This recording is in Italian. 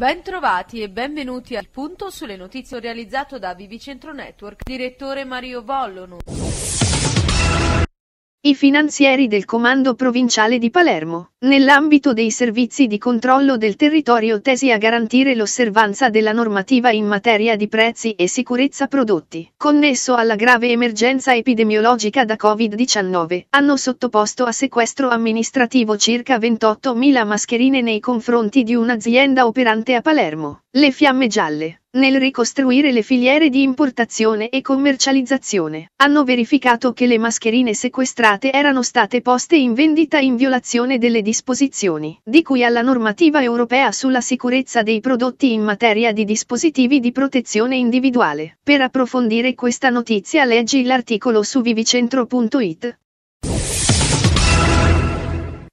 Bentrovati e benvenuti al punto sulle notizie realizzato da Vivicentro Network, direttore Mario Vollono i finanzieri del Comando Provinciale di Palermo, nell'ambito dei servizi di controllo del territorio tesi a garantire l'osservanza della normativa in materia di prezzi e sicurezza prodotti, connesso alla grave emergenza epidemiologica da Covid-19, hanno sottoposto a sequestro amministrativo circa 28.000 mascherine nei confronti di un'azienda operante a Palermo. Le fiamme gialle, nel ricostruire le filiere di importazione e commercializzazione, hanno verificato che le mascherine sequestrate erano state poste in vendita in violazione delle disposizioni, di cui alla normativa europea sulla sicurezza dei prodotti in materia di dispositivi di protezione individuale. Per approfondire questa notizia leggi l'articolo su vivicentro.it.